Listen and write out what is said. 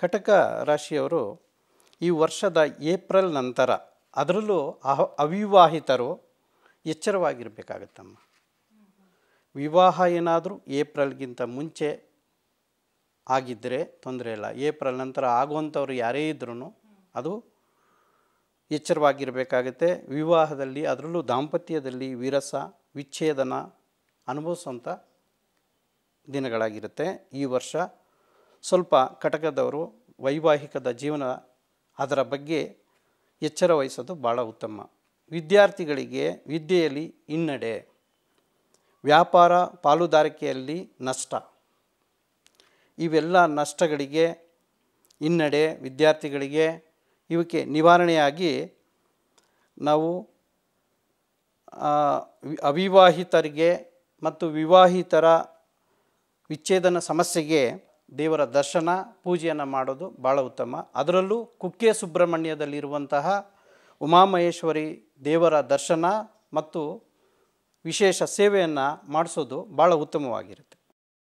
ಕಟಕ ರಾಶಿಯವರು ಈ ವರ್ಷದ ಏಪ್ರಿಲ್ ನಂತರ ಅದರಲ್ಲೂ ಅಹ ಅವಿವಾಹಿತರು ಎಚ್ಚರವಾಗಿರಬೇಕಾಗತ್ತಮ್ಮ ವಿವಾಹ ಏನಾದರೂ ಏಪ್ರಿಲ್ಗಿಂತ ಮುಂಚೆ ಆಗಿದ್ದರೆ ತೊಂದರೆ ಇಲ್ಲ ಏಪ್ರಿಲ್ ನಂತರ ಆಗುವಂಥವ್ರು ಯಾರೇ ಇದ್ರೂ ಅದು ಎಚ್ಚರವಾಗಿರಬೇಕಾಗತ್ತೆ ವಿವಾಹದಲ್ಲಿ ಅದರಲ್ಲೂ ದಾಂಪತ್ಯದಲ್ಲಿ ವಿರಸ ವಿಚ್ಛೇದನ ಅನುಭವಿಸುವಂಥ ದಿನಗಳಾಗಿರುತ್ತೆ ಈ ವರ್ಷ ಸ್ವಲ್ಪ ಕಟಕದವರು ವೈವಾಹಿಕದ ಜೀವನ ಅದರ ಬಗ್ಗೆ ಎಚ್ಚರ ವಹಿಸೋದು ಭಾಳ ಉತ್ತಮ ವಿದ್ಯಾರ್ಥಿಗಳಿಗೆ ವಿದ್ಯೆಯಲ್ಲಿ ಹಿನ್ನಡೆ ವ್ಯಾಪಾರ ಪಾಲುದಾರಿಕೆಯಲ್ಲಿ ನಷ್ಟ ಇವೆಲ್ಲ ನಷ್ಟಗಳಿಗೆ ಹಿನ್ನಡೆ ವಿದ್ಯಾರ್ಥಿಗಳಿಗೆ ಇವಕ್ಕೆ ನಿವಾರಣೆಯಾಗಿ ನಾವು ಅವಿವಾಹಿತರಿಗೆ ಮತ್ತು ವಿವಾಹಿತರ ವಿಚ್ಛೇದನ ಸಮಸ್ಯೆಗೆ ದೇವರ ದರ್ಶನ ಪೂಜೆಯನ್ನು ಮಾಡೋದು ಭಾಳ ಉತ್ತಮ ಅದರಲ್ಲೂ ಕುಕ್ಕೆ ಸುಬ್ರಹ್ಮಣ್ಯದಲ್ಲಿರುವಂತಹ ಉಮಾಮಹೇಶ್ವರಿ ದೇವರ ದರ್ಶನ ಮತ್ತು ವಿಶೇಷ ಸೇವೆಯನ್ನು ಮಾಡಿಸೋದು ಭಾಳ ಉತ್ತಮವಾಗಿರುತ್ತೆ